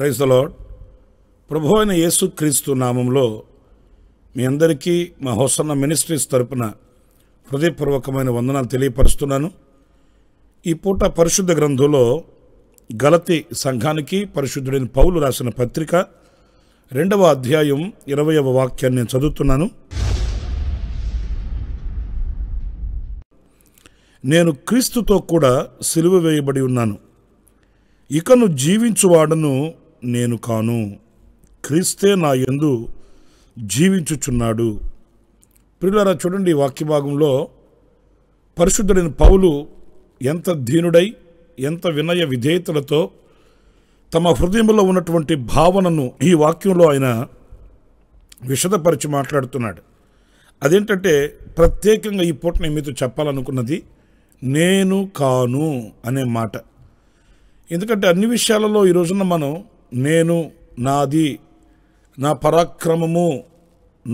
క్రైస్తలో ప్రభు అయిన క్రీస్తు నామంలో మీ అందరికీ మా హోసన్న మినిస్ట్రీస్ తరపున హృదయపూర్వకమైన వందనాలు తెలియపరుస్తున్నాను ఈ పూట పరిశుద్ధ గ్రంథంలో గలతి సంఘానికి పరిశుద్ధుడైన పౌలు రాసిన పత్రిక రెండవ అధ్యాయం ఇరవైవ వాక్యాన్ని నేను చదువుతున్నాను నేను క్రీస్తుతో కూడా సిలువ వేయబడి ఉన్నాను ఇకను జీవించువాడను నేను కాను క్రీస్తే నా ఎందు జీవించుచున్నాడు ప్రియులరా చూడండి వాక్య భాగంలో పరిశుద్ధుడైన పౌలు ఎంత దీనుడై ఎంత వినయ విధేయతలతో తమ హృదయంలో ఉన్నటువంటి భావనను ఈ వాక్యంలో ఆయన విషదపరిచి మాట్లాడుతున్నాడు అదేంటంటే ప్రత్యేకంగా ఈ పూట నేను మీతో చెప్పాలనుకున్నది నేను కాను అనే మాట ఎందుకంటే అన్ని విషయాలలో ఈ రోజున మనం నేను నాది నా పరాక్రమము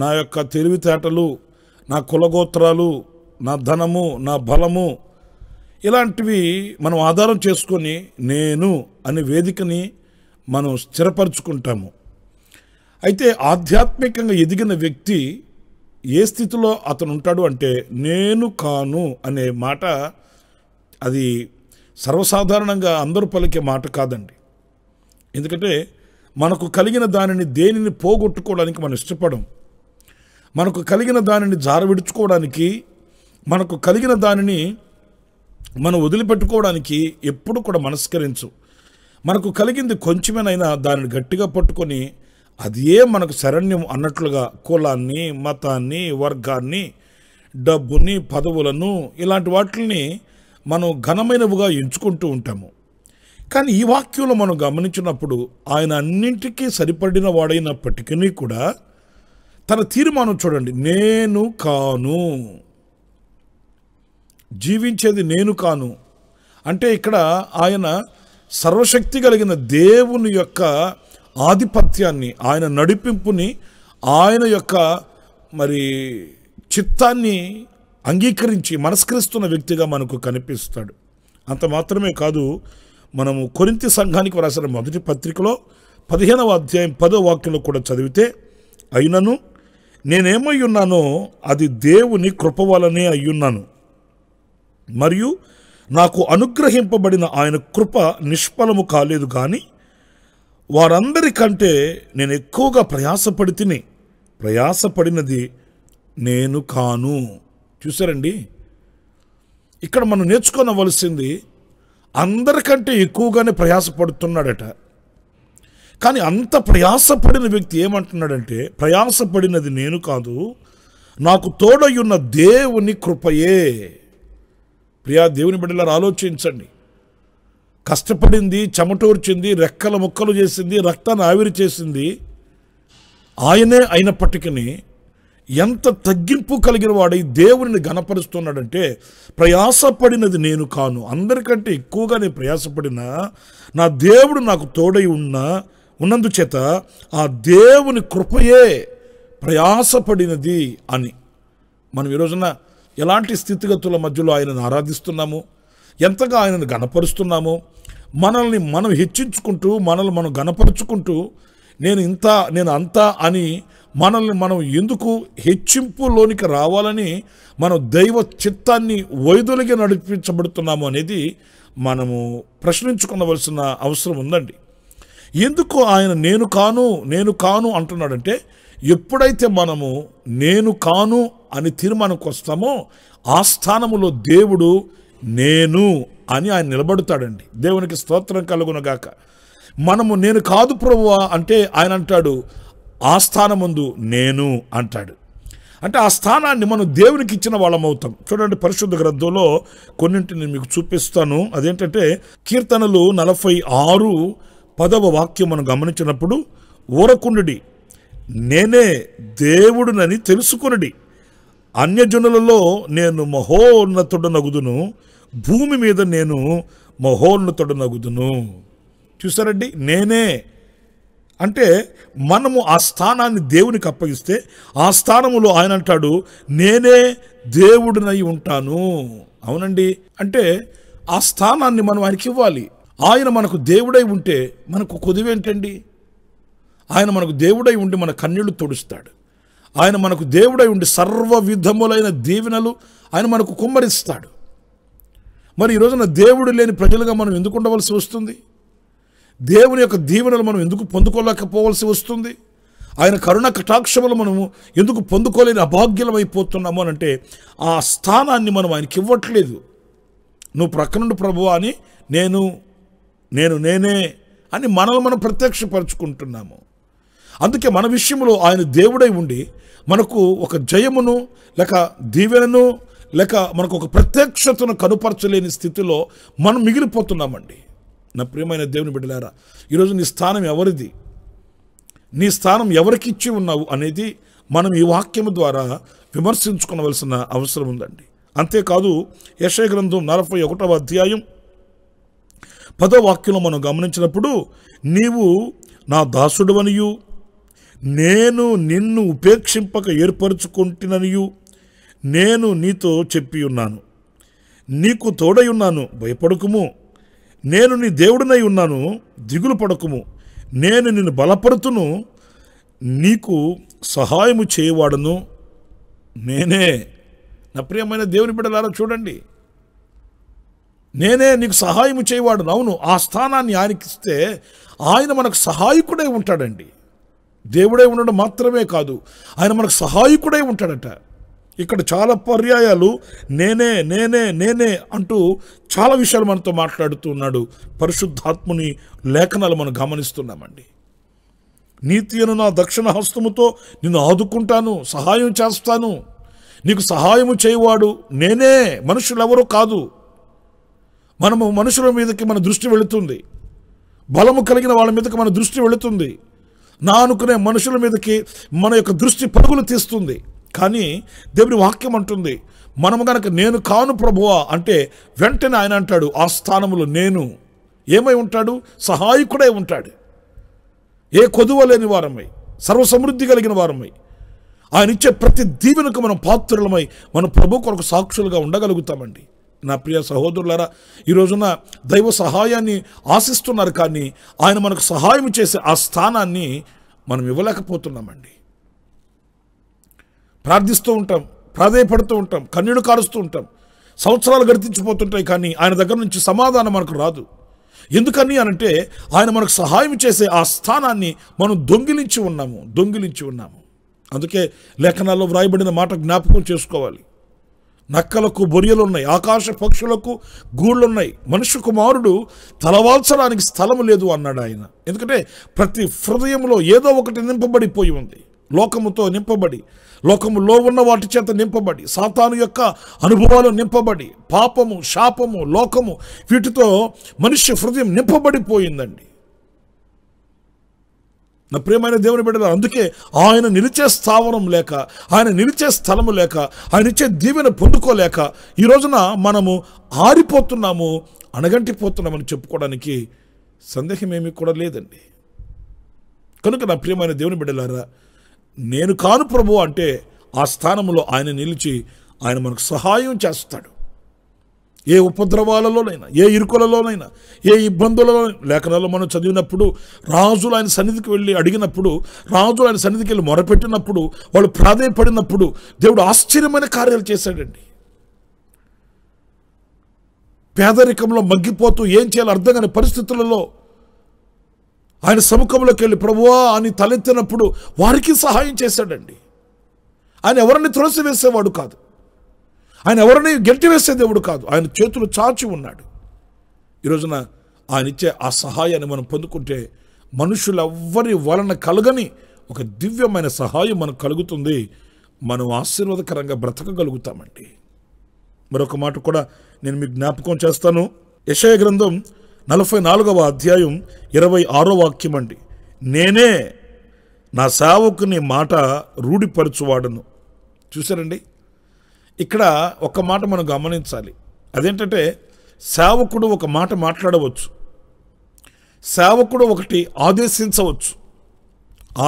నా యొక్క తెలివితేటలు నా కులగోత్రాలు నా ధనము నా బలము ఇలాంటివి మనం ఆధారం చేసుకొని నేను అనే వేదికని మనం స్థిరపరచుకుంటాము అయితే ఆధ్యాత్మికంగా ఎదిగిన వ్యక్తి ఏ స్థితిలో అతను ఉంటాడు అంటే నేను కాను అనే మాట అది సర్వసాధారణంగా అందరూ పలికే మాట కాదండి ఎందుకంటే మనకు కలిగిన దానిని దేనిని పోగొట్టుకోవడానికి మనం ఇష్టపడం మనకు కలిగిన దానిని జారవిడుచుకోవడానికి మనకు కలిగిన దానిని మనం వదిలిపెట్టుకోవడానికి ఎప్పుడు కూడా మనస్కరించు మనకు కలిగింది కొంచెమేనైనా దానిని గట్టిగా పట్టుకొని అదే మనకు శరణ్యం అన్నట్లుగా కులాన్ని మతాన్ని వర్గాన్ని డబ్బుని పదవులను ఇలాంటి వాటిని మనం ఘనమైనవిగా ఎంచుకుంటూ ఉంటాము కానీ ఈ వాక్యంలో మనం గమనించినప్పుడు ఆయన అన్నింటికీ సరిపడిన వాడైనప్పటికీ కూడా తన తీర్మానం చూడండి నేను కాను జీవించేది నేను కాను అంటే ఇక్కడ ఆయన సర్వశక్తి కలిగిన దేవుని యొక్క ఆధిపత్యాన్ని ఆయన నడిపింపుని ఆయన యొక్క మరి చిత్తాన్ని అంగీకరించి మనస్కరిస్తున్న వ్యక్తిగా మనకు కనిపిస్తాడు అంత మాత్రమే కాదు మనము కొరింతి సంఘానికి వ్రాసిన మొదటి పత్రికలో పదిహేనవ అధ్యాయం పదో వాక్యంలో కూడా చదివితే అయినను నేనేమై ఉన్నానో అది దేవుని కృప వలనే అయ్యున్నాను మరియు నాకు అనుగ్రహింపబడిన ఆయన కృప నిష్ఫలము కాలేదు కానీ వారందరికంటే నేను ఎక్కువగా ప్రయాసపడి తిని ప్రయాసపడినది నేను కాను చూసారండి ఇక్కడ మనం నేర్చుకోనవలసింది అందరికంటే ఎక్కువగానే ప్రయాసపడుతున్నాడట కానీ అంత ప్రయాసపడిన వ్యక్తి ఏమంటున్నాడంటే ప్రయాసపడినది నేను కాదు నాకు తోడయ్యున్న దేవుని కృపయే ప్రియా దేవుని బిడ్డలారు ఆలోచించండి కష్టపడింది చెమటూర్చింది రెక్కల ముక్కలు చేసింది రక్తాన్ని ఆవిరి చేసింది ఆయనే అయినప్పటికీ ఎంత తగ్గింపు కలిగిన వాడై దేవుడిని గణపరుస్తున్నాడంటే ప్రయాసపడినది నేను కాను అందరికంటే ఎక్కువగా నేను ప్రయాసపడిన నా దేవుడు నాకు తోడై ఉన్న ఉన్నందుచేత ఆ దేవుని కృపయే ప్రయాసపడినది అని మనం ఈరోజున ఎలాంటి స్థితిగతుల మధ్యలో ఆయనను ఆరాధిస్తున్నాము ఎంతగా ఆయనను గనపరుస్తున్నాము మనల్ని మనం హెచ్చించుకుంటూ మనల్ని మనం గనపరుచుకుంటూ నేను ఇంత నేను అంతా అని మనల్ని మనం ఎందుకు హెచ్చింపులోనికి రావాలని మనం దైవ చిత్తాన్ని వైదొలిగి నడిపించబడుతున్నాము అనేది మనము ప్రశ్నించుకునవలసిన అవసరం ఉందండి ఎందుకు ఆయన నేను కాను నేను కాను అంటున్నాడంటే ఎప్పుడైతే మనము నేను కాను అని తీర్మానంకి వస్తామో ఆ స్థానములో దేవుడు నేను అని ఆయన నిలబడతాడండి దేవునికి స్తోత్రం కలుగునగాక మనము నేను కాదు ప్రభువా అంటే ఆయన అంటాడు ఆ స్థానముందు నేను అంటాడు అంటే ఆ స్థానాన్ని మనం దేవునికి ఇచ్చిన వాళ్ళం అవుతాం చూడండి పరిశుద్ధ గ్రంథంలో కొన్నింటిని మీకు చూపిస్తాను అదేంటంటే కీర్తనలు నలభై ఆరు పదవ వాక్యం మనం గమనించినప్పుడు ఊరకుండుడి నేనే దేవుడునని తెలుసుకునడి అన్యజనులలో నేను మహోన్నతుడు నగుదును భూమి మీద నేను మహోన్నతుడు నగుదును చూసారండి నేనే అంటే మనము ఆ స్థానాన్ని దేవునికి అప్పగిస్తే ఆ స్థానములో ఆయన అంటాడు నేనే దేవుడినై ఉంటాను అవునండి అంటే ఆ స్థానాన్ని మనం ఆయనకి ఇవ్వాలి ఆయన మనకు దేవుడై ఉంటే మనకు కొదివేంటండి ఆయన మనకు దేవుడై ఉండి మన కన్నీళ్లు తొడుస్తాడు ఆయన మనకు దేవుడై ఉండి సర్వ విధములైన దీవెనలు ఆయన మనకు కుమ్మరిస్తాడు మరి ఈరోజున దేవుడు లేని ప్రజలుగా మనం ఎందుకు ఉండవలసి వస్తుంది దేవుని యొక్క దీవెనలు మనం ఎందుకు పొందుకోలేకపోవలసి వస్తుంది ఆయన కరుణ కటాక్షములు మనము ఎందుకు పొందుకోలేని అభాగ్యలమైపోతున్నాము అని అంటే ఆ స్థానాన్ని మనం ఆయనకి ఇవ్వట్లేదు నువ్వు ప్రక్కనుండి ప్రభు అని నేను నేను నేనే అని మనల్ని మనం ప్రత్యక్షపరచుకుంటున్నాము అందుకే మన విషయంలో ఆయన దేవుడై ఉండి మనకు ఒక జయమును లేక దీవెనను లేక మనకు ఒక ప్రత్యక్షతను కనుపరచలేని స్థితిలో మనం మిగిలిపోతున్నామండి నా ప్రియమైన దేవుని బిడ్డలారా ఈరోజు నీ స్థానం ఎవరిది నీ స్థానం ఎవరికి ఇచ్చి ఉన్నావు అనేది మనం ఈ వాక్యం ద్వారా విమర్శించుకోవలసిన అవసరం ఉందండి అంతేకాదు యశయ గ్రంథం నలభై ఒకటవ అధ్యాయం పదో వాక్యంలో మనం గమనించినప్పుడు నీవు నా దాసుడువనియు నేను నిన్ను ఉపేక్షింపక ఏర్పరచుకుంటుననియు నేను నీతో చెప్పి ఉన్నాను నీకు తోడై ఉన్నాను భయపడకుము నేను నీ దేవుడినై ఉన్నాను దిగులు పడకుము నేను నిన్ను బలపరుతును నీకు సహాయము చేయవాడను నేనే నా ప్రియమైన దేవుని బిడ్డలారా చూడండి నేనే నీకు సహాయము చేయవాడు అవును ఆ స్థానాన్ని ఆయనకిస్తే ఆయన మనకు సహాయకుడై ఉంటాడండి దేవుడే ఉండడం మాత్రమే కాదు ఆయన మనకు సహాయకుడై ఉంటాడట ఇక్కడ చాలా పర్యాయాలు నేనే నేనే నేనే అంటూ చాలా విషయాలు మనతో మాట్లాడుతున్నాడు పరిశుద్ధాత్ముని లేఖనాలు మనం గమనిస్తున్నామండి నీతి అను నా దక్షిణ హస్తముతో నిన్ను ఆదుకుంటాను సహాయం చేస్తాను నీకు సహాయము చేయవాడు నేనే మనుషులెవరూ కాదు మనము మనుషుల మీదకి మన దృష్టి వెళుతుంది బలము కలిగిన వాళ్ళ మీదకి మన దృష్టి వెళుతుంది నా అనుకునే మనుషుల మీదకి మన యొక్క దృష్టి పరుగులు తీస్తుంది కానీ దేవుని వాక్యం అంటుంది మనము గనక నేను కాను ప్రభువా అంటే వెంటనే ఆయన అంటాడు ఆ స్థానంలో నేను ఏమై ఉంటాడు సహాయకుడై ఉంటాడు ఏ కొదువ లేని వారమై సర్వసమృద్ధి కలిగిన వారమై ఆయన ఇచ్చే ప్రతి దీవెనకు మనం పాత్రులమై మన ప్రభు కొరకు సాక్షులుగా ఉండగలుగుతామండి నా ప్రియ సహోదరులారా ఈరోజున దైవ సహాయాన్ని ఆశిస్తున్నారు కానీ ఆయన మనకు సహాయం చేసే ఆ స్థానాన్ని మనం ఇవ్వలేకపోతున్నామండి ప్రార్థిస్తూ ఉంటాం ప్రాధేయపడుతూ ఉంటాం కన్నులు కారుస్తూ ఉంటాం సంవత్సరాలు గడిపించిపోతుంటాయి కానీ ఆయన దగ్గర నుంచి సమాధానం మనకు రాదు ఎందుకని అనంటే ఆయన మనకు సహాయం చేసే ఆ స్థానాన్ని మనం దొంగిలించి ఉన్నాము దొంగిలించి ఉన్నాము అందుకే లేఖనాల్లో వ్రాయబడిన మాట జ్ఞాపకం చేసుకోవాలి నక్కలకు బొరియలు ఉన్నాయి ఆకాశ పక్షులకు గూళ్ళున్నాయి మనుషు కుమారుడు తలవాల్చడానికి స్థలం లేదు అన్నాడు ఆయన ఎందుకంటే ప్రతి హృదయంలో ఏదో ఒకటి నింపబడిపోయి ఉంది లోకముతో నింపబడి లోకములో ఉన్న వాటి చేత నింపబడి సాతాను యొక్క అనుభవాలు నింపబడి పాపము శాపము లోకము వీటితో మనిషి హృదయం నింపబడిపోయిందండి నా ప్రియమైన దేవుని బిడ్డలు అందుకే ఆయన నిలిచే స్థావరం లేక ఆయన నిలిచే స్థలము లేక ఆయన ఇచ్చే దీవెన పొందుకోలేక ఈ రోజున మనము ఆరిపోతున్నాము అనగంటిపోతున్నామని చెప్పుకోవడానికి సందేహం ఏమీ కూడా లేదండి కనుక నా ప్రియమైన దేవుని బిడ్డలారా నేను కాను ప్రభు అంటే ఆ స్థానంలో ఆయన నిలిచి ఆయన మనకు సహాయం చేస్తాడు ఏ ఉపద్రవాలలోనైనా ఏ ఇరుకులలోనైనా ఏ ఇబ్బందులలో లేఖనాల్లో మనం చదివినప్పుడు రాజులు ఆయన సన్నిధికి వెళ్ళి అడిగినప్పుడు రాజులు ఆయన సన్నిధికి వెళ్ళి మొరపెట్టినప్పుడు వాళ్ళు ప్రాధాయపడినప్పుడు దేవుడు ఆశ్చర్యమైన కార్యాలు చేశాడండి పేదరికంలో మగ్గిపోతూ ఏం చేయాలో అర్థం కాని పరిస్థితులలో ఆయన సముఖంలోకి వెళ్ళి ప్రభువా అని తలెత్తినప్పుడు వారికి సహాయం చేశాడండి ఆయన ఎవరిని వేసేవాడు కాదు ఆయన ఎవరిని వేసే దేవుడు కాదు ఆయన చేతులు చాచి ఉన్నాడు ఈరోజున ఆయన ఇచ్చే ఆ సహాయాన్ని మనం పొందుకుంటే మనుషులెవ్వరి వలన కలగని ఒక దివ్యమైన సహాయం మనకు కలుగుతుంది మనం ఆశీర్వాదకరంగా బ్రతకగలుగుతామండి మరొక మాట కూడా నేను మీకు జ్ఞాపకం చేస్తాను యశయ గ్రంథం నలభై నాలుగవ అధ్యాయం ఇరవై ఆరో వాక్యం అండి నేనే నా సేవకుని మాట రూఢిపరచువాడను చూసారండి ఇక్కడ ఒక మాట మనం గమనించాలి అదేంటంటే సేవకుడు ఒక మాట మాట్లాడవచ్చు సేవకుడు ఒకటి ఆదేశించవచ్చు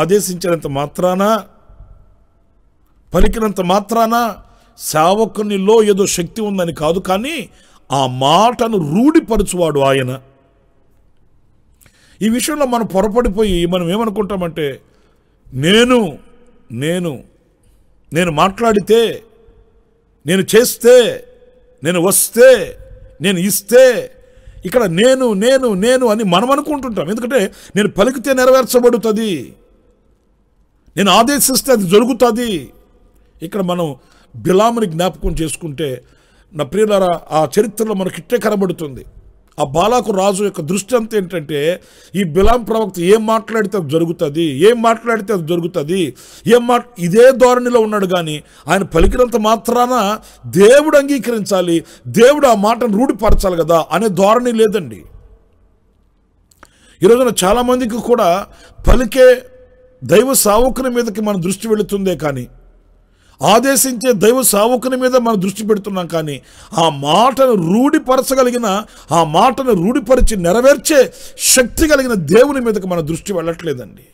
ఆదేశించినంత మాత్రాన పలికినంత మాత్రాన సేవకునిలో ఏదో శక్తి ఉందని కాదు కానీ ఆ మాటను రూఢిపరచువాడు ఆయన ఈ విషయంలో మనం పొరపడిపోయి మనం ఏమనుకుంటామంటే నేను నేను నేను మాట్లాడితే నేను చేస్తే నేను వస్తే నేను ఇస్తే ఇక్కడ నేను నేను నేను అని మనం అనుకుంటుంటాం ఎందుకంటే నేను పలికితే నెరవేర్చబడుతుంది నేను ఆదేశిస్తే అది జరుగుతుంది ఇక్కడ మనం బిలాముని జ్ఞాపకం చేసుకుంటే నా ప్రియులరా ఆ చరిత్రలో మనకి ఇట్టే కనబడుతుంది ఆ బాలాకు రాజు యొక్క దృష్టి అంతా ఏంటంటే ఈ బిలాం ప్రవక్త ఏం మాట్లాడితే అది జరుగుతుంది ఏం మాట్లాడితే అది జరుగుతుంది ఏం మా ఇదే ధోరణిలో ఉన్నాడు కానీ ఆయన పలికినంత మాత్రాన దేవుడు అంగీకరించాలి దేవుడు ఆ మాటను రూఢిపరచాలి కదా అనే ధోరణి లేదండి ఈరోజున చాలామందికి కూడా పలికే దైవ సావుకుని మీదకి మన దృష్టి వెళుతుందే కానీ ఆదేశించే దైవ సావుకుని మీద మనం దృష్టి పెడుతున్నాం కానీ ఆ మాటను రూఢిపరచగలిగిన ఆ మాటను రూఢిపరిచి నెరవేర్చే శక్తి కలిగిన దేవుని మీదకి మన దృష్టి వెళ్ళట్లేదండి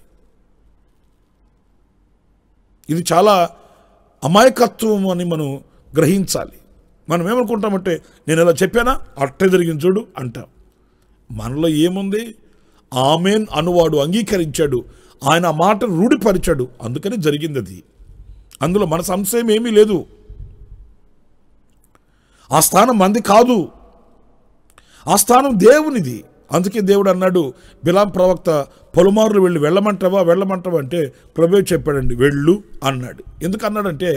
ఇది చాలా అమాయకత్వం అని మనం గ్రహించాలి మనం ఏమనుకుంటామంటే నేను ఇలా చెప్పానా అట్టే జరిగిన చూడు అంటాం మనలో ఏముంది ఆమెన్ అనువాడు అంగీకరించాడు ఆయన మాట రూఢిపరిచాడు అందుకని జరిగింది అది అందులో మన సంశయం ఏమీ లేదు ఆ స్థానం మంది కాదు ఆ స్థానం దేవునిది అందుకే దేవుడు అన్నాడు బిలాం ప్రవక్త పలుమార్లు వెళ్ళి వెళ్ళమంటావా వెళ్ళమంటావా అంటే ప్రభు చెప్పాడండి వెళ్ళు అన్నాడు ఎందుకు అన్నాడంటే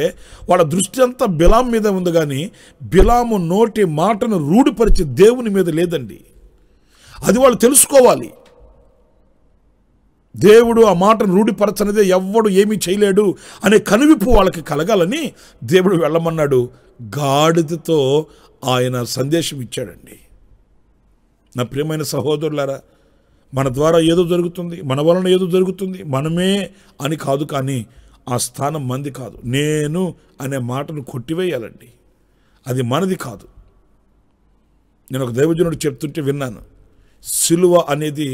వాళ్ళ దృష్టి అంతా బిలాం మీద ఉంది కానీ బిలాము నోటి మాటను రూఢిపరిచే దేవుని మీద లేదండి అది వాళ్ళు తెలుసుకోవాలి దేవుడు ఆ మాటను రూఢిపరచనిదే ఎవ్వడు ఏమీ చేయలేడు అనే కనువిప్పు వాళ్ళకి కలగాలని దేవుడు వెళ్ళమన్నాడు గాడిదతో ఆయన సందేశం ఇచ్చాడండి నా ప్రియమైన సహోదరులారా మన ద్వారా ఏదో జరుగుతుంది మన వలన ఏదో జరుగుతుంది మనమే అని కాదు కానీ ఆ స్థానం మంది కాదు నేను అనే మాటను కొట్టివేయాలండి అది మనది కాదు నేను ఒక దైవజనుడు చెప్తుంటే విన్నాను సిలువ అనేది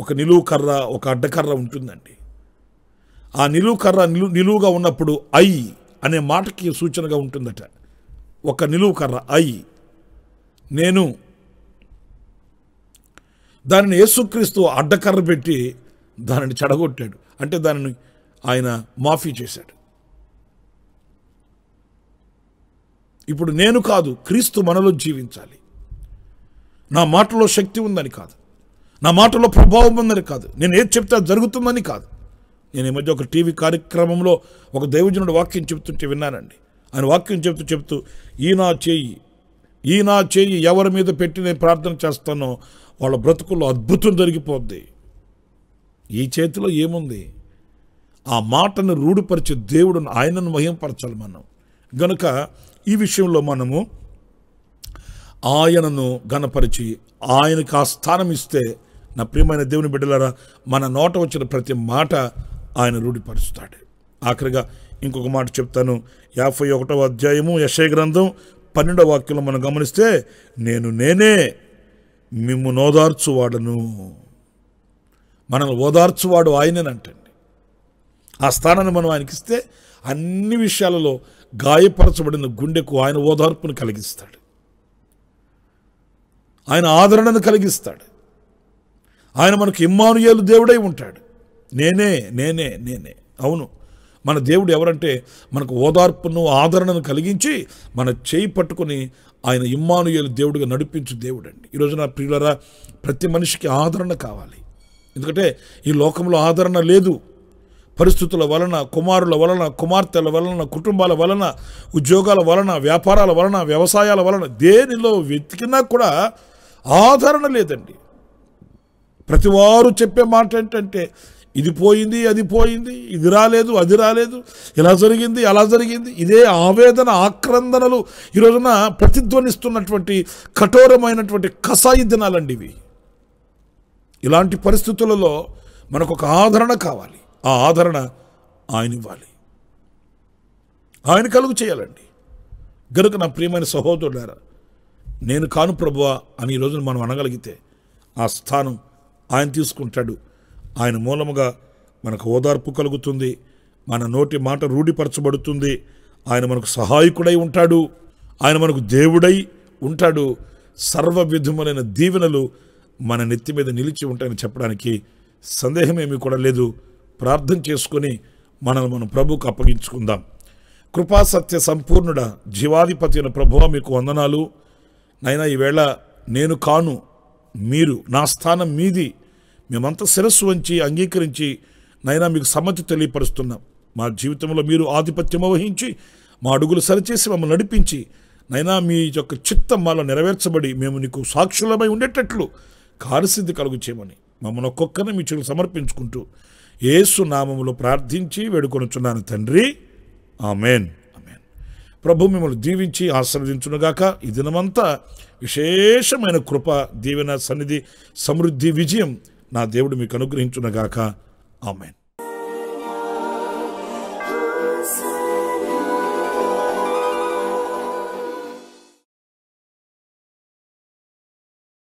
ఒక నిలువు కర్ర ఒక అడ్డకర్ర ఉంటుందండి ఆ నిలువు కర్ర నిలు నిలువుగా ఉన్నప్పుడు ఐ అనే మాటకి సూచనగా ఉంటుందట ఒక నిలువు కర్ర ఐ నేను దానిని యేసుక్రీస్తు అడ్డకర్ర పెట్టి దానిని చెడగొట్టాడు అంటే దానిని ఆయన మాఫీ చేశాడు ఇప్పుడు నేను కాదు క్రీస్తు మనలో జీవించాలి నా మాటలో శక్తి ఉందని కాదు నా మాటలో ప్రభావం ఉందని కాదు నేను ఏది చెప్తే జరుగుతుందని కాదు నేను ఈ మధ్య ఒక టీవీ కార్యక్రమంలో ఒక దైవజనుడు వాక్యం చెప్తుంటే విన్నానండి ఆయన వాక్యం చెప్తూ చెప్తూ ఈ నా చేయి ఈ నా చేయి ఎవరి మీద పెట్టి నేను ప్రార్థన చేస్తానో వాళ్ళ బ్రతుకుల్లో అద్భుతం జరిగిపోద్ది ఈ చేతిలో ఏముంది ఆ మాటను రూఢపరిచే దేవుడు ఆయనను మహింపరచాలి మనం గనుక ఈ విషయంలో మనము ఆయనను గనపరిచి ఆయనకు ఆ స్థానం ఇస్తే నా ప్రియమైన దేవుని బిడ్డలారా మన నోట వచ్చిన ప్రతి మాట ఆయన రూఢిపరుస్తాడు ఆఖరిగా ఇంకొక మాట చెప్తాను యాభై ఒకటవ అధ్యాయము యశయ గ్రంథం పన్నెండవ వాక్యంలో మనం గమనిస్తే నేను నేనే మిమ్ము నోదార్చువాడను మనల్ని ఓదార్చువాడు ఆయనేనంటండి ఆ స్థానాన్ని మనం ఆయనకి ఇస్తే అన్ని విషయాలలో గాయపరచబడిన గుండెకు ఆయన ఓదార్పును కలిగిస్తాడు ఆయన ఆదరణను కలిగిస్తాడు ఆయన మనకు ఇమ్మానుయేలు దేవుడై ఉంటాడు నేనే నేనే నేనే అవును మన దేవుడు ఎవరంటే మనకు ఓదార్పును ఆదరణను కలిగించి మన చేయి పట్టుకుని ఆయన ఇమ్మానుయేలు దేవుడిగా నడిపించు దేవుడు అండి ఈరోజు నా ప్రియులరా ప్రతి మనిషికి ఆదరణ కావాలి ఎందుకంటే ఈ లోకంలో ఆదరణ లేదు పరిస్థితుల వలన కుమారుల వలన కుమార్తెల వలన కుటుంబాల వలన ఉద్యోగాల వలన వ్యాపారాల వలన వ్యవసాయాల వలన దేనిలో వెతికినా కూడా ఆదరణ లేదండి ప్రతివారు చెప్పే మాట ఏంటంటే ఇది పోయింది అది పోయింది ఇది రాలేదు అది రాలేదు ఇలా జరిగింది అలా జరిగింది ఇదే ఆవేదన ఆక్రందనలు ఈరోజున ప్రతిధ్వనిస్తున్నటువంటి కఠోరమైనటువంటి కషాయి దినాలండి ఇవి ఇలాంటి పరిస్థితులలో మనకు ఒక ఆదరణ కావాలి ఆ ఆదరణ ఆయన ఇవ్వాలి ఆయన కలుగు చేయాలండి గనుక నా ప్రియమైన సహోదరుడారా నేను కాను ప్రభువా అని ఈరోజు మనం అనగలిగితే ఆ స్థానం ఆయన తీసుకుంటాడు ఆయన మూలముగా మనకు ఓదార్పు కలుగుతుంది మన నోటి మాట రూఢిపరచబడుతుంది ఆయన మనకు సహాయకుడై ఉంటాడు ఆయన మనకు దేవుడై ఉంటాడు సర్వ విధములైన దీవెనలు మన నెత్తి మీద నిలిచి ఉంటాయని చెప్పడానికి సందేహమేమీ కూడా లేదు ప్రార్థన చేసుకొని మనల్ని మనం ప్రభుకు అప్పగించుకుందాం కృపా సత్య సంపూర్ణుడ జీవాధిపతి అయిన ప్రభువ మీకు వందనాలు నైనా ఈవేళ నేను కాను మీరు నా స్థానం మీది మేమంతా శిరస్సు వంచి అంగీకరించి నైనా మీకు సమ్మతి తెలియపరుస్తున్నాం మా జీవితంలో మీరు ఆధిపత్యం వహించి మా అడుగులు సరిచేసి మమ్మల్ని నడిపించి నైనా మీ యొక్క చిత్తం మాలో నెరవేర్చబడి మేము నీకు సాక్షులమై ఉండేటట్లు కార్యసిద్ధి కలుగు చేయమని మమ్మల్ని ఒక్కొక్కరిని మీ చెడు సమర్పించుకుంటూ ఏసు నామములు ప్రార్థించి వేడుకొనుచున్నాను తండ్రి ఆమెన్ ఆమెన్ ప్రభు మిమ్మల్ని దీవించి ఆశ్రవదించునుగాక ఈ దినమంతా విశేషమైన కృప దీవెన సన్నిధి సమృద్ధి విజయం నా దేవుడు మీకు అనుగ్రహించునగాక ఆమెన్